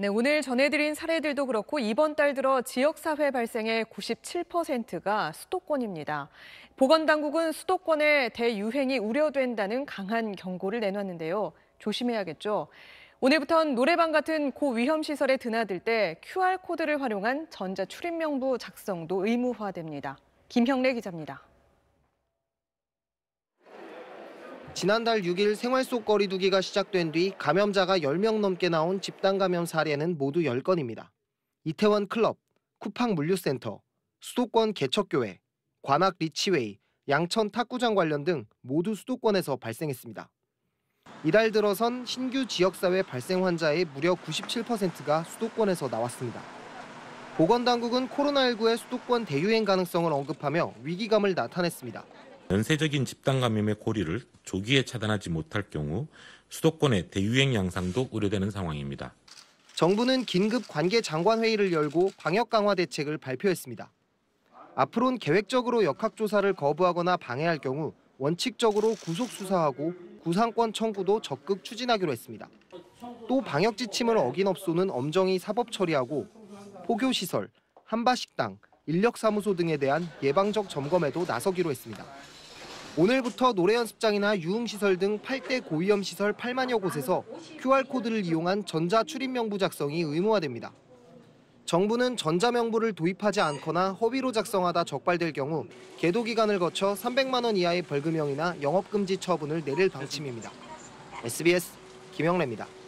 네, 오늘 전해드린 사례들도 그렇고 이번 달 들어 지역사회 발생의 97%가 수도권입니다. 보건당국은 수도권의 대유행이 우려된다는 강한 경고를 내놨는데요. 조심해야겠죠. 오늘부터는 노래방 같은 고위험 시설에 드나들 때 QR코드를 활용한 전자출입명부 작성도 의무화됩니다. 김형래 기자입니다. 지난달 6일 생활 속 거리두기가 시작된 뒤 감염자가 10명 넘게 나온 집단 감염 사례는 모두 10건입니다. 이태원 클럽, 쿠팡 물류센터, 수도권 개척교회, 관악 리치웨이, 양천 탁구장 관련 등 모두 수도권에서 발생했습니다. 이달 들어선 신규 지역사회 발생 환자의 무려 97%가 수도권에서 나왔습니다. 보건당국은 코로나19의 수도권 대유행 가능성을 언급하며 위기감을 나타냈습니다. 연쇄적인 집단 감염의 고리를 조기에 차단하지 못할 경우 수도권의 대유행 양상도 우려되는 상황입니다. 정부는 긴급 관계 장관 회의를 열고 방역 강화 대책을 발표했습니다. 앞으로는 계획적으로 역학조사를 거부하거나 방해할 경우 원칙적으로 구속 수사하고 구상권 청구도 적극 추진하기로 했습니다. 또 방역 지침을 어긴 업소는 엄정히 사법 처리하고 포교 시설, 한바식당, 인력사무소 등에 대한 예방적 점검에도 나서기로 했습니다. 오늘부터 노래 연습장이나 유흥시설 등 8대 고위험 시설 8만여 곳에서 QR코드를 이용한 전자 출입명부 작성이 의무화됩니다. 정부는 전자명부를 도입하지 않거나 허위로 작성하다 적발될 경우 계도 기간을 거쳐 300만 원 이하의 벌금형이나 영업금지 처분을 내릴 방침입니다. SBS 김영래입니다.